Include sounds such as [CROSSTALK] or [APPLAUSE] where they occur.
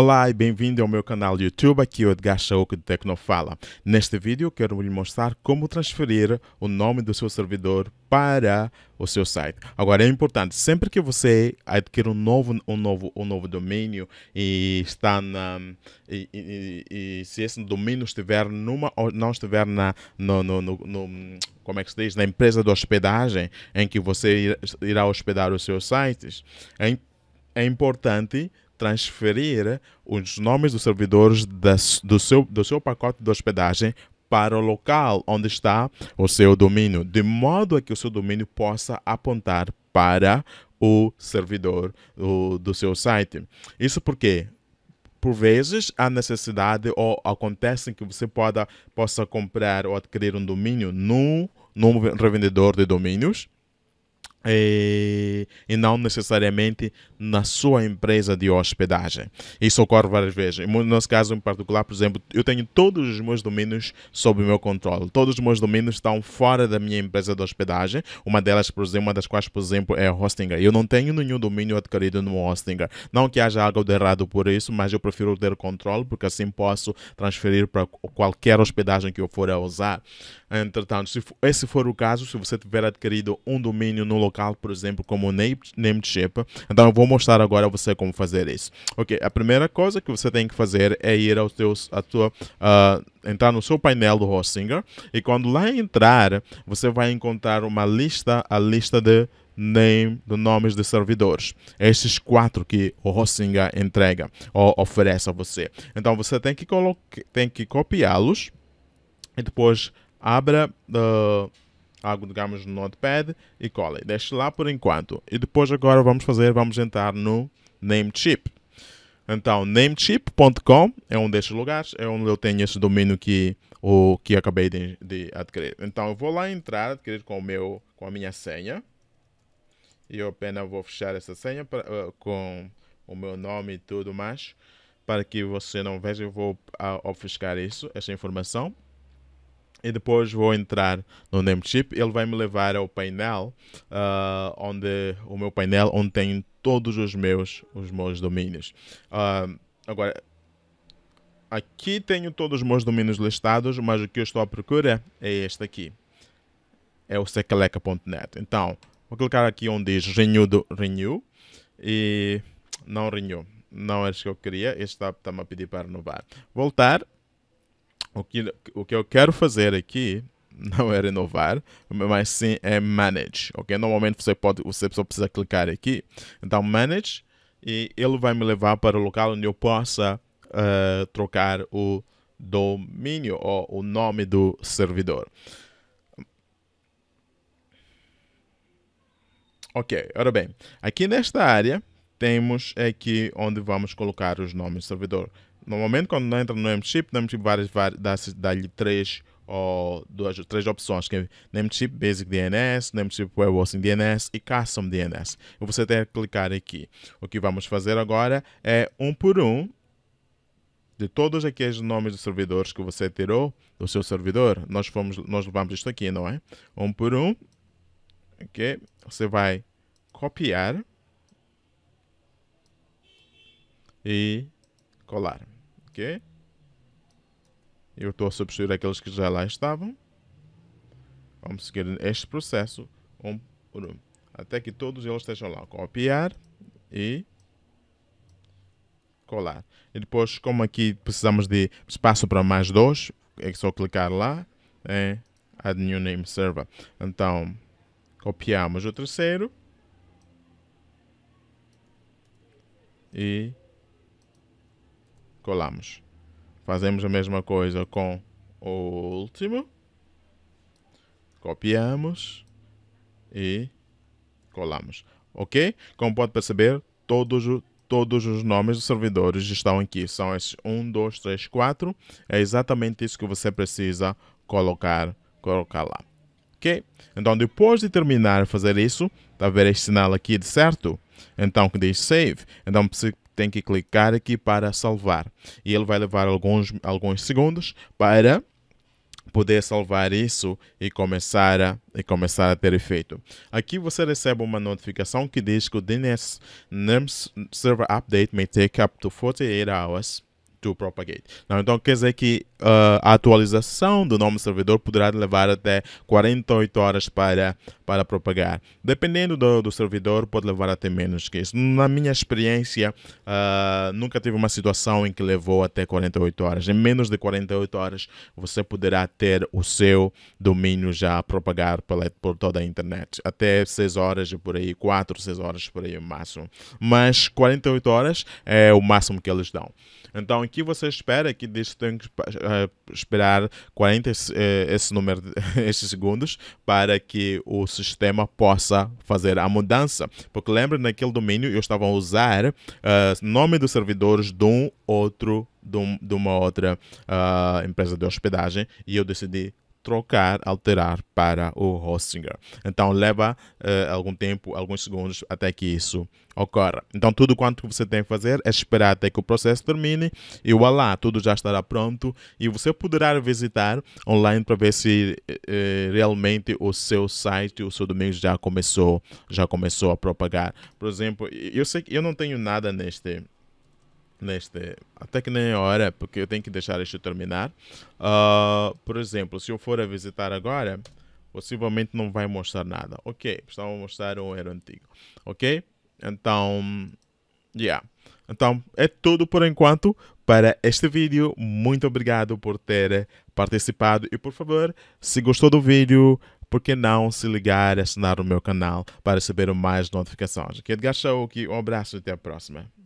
Olá e bem-vindo ao meu canal do YouTube, aqui é o Edgar Chaoco de Tecnofala. Neste vídeo quero lhe mostrar como transferir o nome do seu servidor para o seu site. Agora é importante, sempre que você adquire um novo, um novo, um novo domínio e está na, e, e, e, e se esse domínio estiver numa, não estiver na, no, no, no, no como é que se diz, na empresa de hospedagem em que você irá hospedar os seus sites, é, é importante transferir os nomes dos servidores das, do, seu, do seu pacote de hospedagem para o local onde está o seu domínio, de modo a que o seu domínio possa apontar para o servidor o, do seu site. Isso porque por vezes há necessidade ou acontece que você poda, possa comprar ou adquirir um domínio no no revendedor de domínios e, eh, e, não necessariamente na sua empresa de hospedagem. Isso ocorre várias vezes. No nosso caso em particular, por exemplo, eu tenho todos os meus domínios sob o meu controle. Todos os meus domínios estão fora da minha empresa de hospedagem. Uma delas, por exemplo, uma das quais, por exemplo, é a Hostinger. Eu não tenho nenhum domínio adquirido no Hostinger. Não que haja algo de errado por isso, mas eu prefiro ter controle porque assim posso transferir para qualquer hospedagem que eu for a usar. Entretanto, se esse for o caso, se você tiver adquirido um domínio no local por exemplo, como Namecheap. Então eu vou mostrar agora a você como fazer isso. Ok, a primeira coisa que você tem que fazer é ir ao teu, a tua, uh, entrar no seu painel do Hostinger e quando lá entrar, você vai encontrar uma lista, a lista de name de nomes de servidores. esses quatro que o Hostinger entrega ou oferece a você. Então você tem que, tem que copiá-los e depois abra... Uh, algo digamos no Notepad e cola Deixe lá por enquanto. E depois agora vamos fazer, vamos entrar no Namecheap. Então, namecheap.com é um destes lugares, é onde eu tenho esse domínio que, o, que acabei de, de, adquirir. Então, eu vou lá entrar, adquirir com, o meu, com a minha senha. E eu apenas vou fechar essa senha pra, uh, com o meu nome e tudo mais, para que você não veja, eu vou uh, ah, ofuscar isso, essa informação e depois vou entrar no Namecheap. Ele vai me levar ao painel, uh, onde o meu painel onde tem todos os meus os meus domínios. Uh, agora aqui tenho todos os meus domínios listados, mas o que eu estou à procura é este aqui. É o secaleca.net. Então, vou clicar aqui onde diz renew, do, renew e não renew. Não é isso que eu queria. Este está-me a pedir para renovar. Voltar o que, o que eu quero fazer aqui não é renovar, mas sim é manage, ok? Normalmente você pode, você só precisa clicar aqui, então manage e ele vai me levar para o local onde eu possa uh, trocar o domínio ou o nome do servidor. Ok, ora bem, aqui nesta área temos aqui é onde vamos colocar os nomes do servidor. Normalmente, quando entra no membership, no membership várias, várias, dá-lhe três ou duas, três opções, que é Namecheap Basic DNS, Namecheap Web Hosting DNS e Custom DNS. E você tem que clicar aqui. O que vamos fazer agora é um por um de todos aqueles nomes de servidores que você tirou do seu servidor. Nós fomos, nós levamos isto aqui, não é? Um por um. OK? Você vai copiar e colar. Eu estou a substituir aqueles que já lá estavam. Vamos seguir este processo um por um. Até que todos eles estejam lá. Copiar e colar. E depois, como aqui precisamos de espaço para mais dois, é só clicar lá em é, Add New Name Server. Então, copiamos o terceiro. E colamos. Fazemos a mesma coisa com o último. Copiamos e colamos. Ok? Como pode perceber, todos, todos os nomes dos servidores estão aqui. São esses 1, 2, 3, 4. É exatamente isso que você precisa colocar, colocar lá. Ok? Então, depois de terminar fazer isso, está a ver este sinal aqui de certo? Então, que diz save. Então, tem que clicar aqui para salvar. E ele vai levar alguns, alguns segundos para poder salvar isso e começar, a, e começar a ter efeito. Aqui você recebe uma notificação que diz que o DNS NEMS Server Update may take up to 48 hours to propagate. Não, então quer dizer que uh, a atualização do nome do servidor poderá levar até 48 horas para, para propagar. Dependendo do, do servidor, pode levar até menos que isso. Na minha experiência, uh, nunca tive uma situação em que levou até 48 horas. Em menos de 48 horas, você poderá ter o seu domínio já propagar pela, por toda a internet. Até 6 horas por aí, 4, 6 horas por aí o máximo. Mas 48 horas é o máximo que eles dão. Então, aqui você espera que deixe tem que eh, esperar 40 eh, esse número [LAUGHS] segundos para que o sistema possa fazer a mudança. Porque lembra naquele domínio eu estava a usar uh, nome dos servidores de um outro de, uma outra uh, empresa de hospedagem e eu decidi trocar, alterar para o Hostinger. Então leva uh, algum tempo, alguns segundos até que isso ocorra. Então tudo quanto você tem que fazer é esperar até que o processo termine e o voilà, tudo já estará pronto e você poderá visitar online para ver se uh, realmente o seu site, o seu domingo já começou, já começou a propagar. Por exemplo, eu sei que eu não tenho nada neste neste até que nem é hora porque eu tenho que deixar isto terminar uh, por exemplo se eu for a visitar agora possivelmente não vai mostrar nada ok estava a mostrar um era antigo ok então yeah então é tudo por enquanto para este vídeo muito obrigado por ter participado e por favor se gostou do vídeo por que não se ligar e assinar o meu canal para receber mais notificações? Aqui é Edgar aqui um abraço e até a próxima.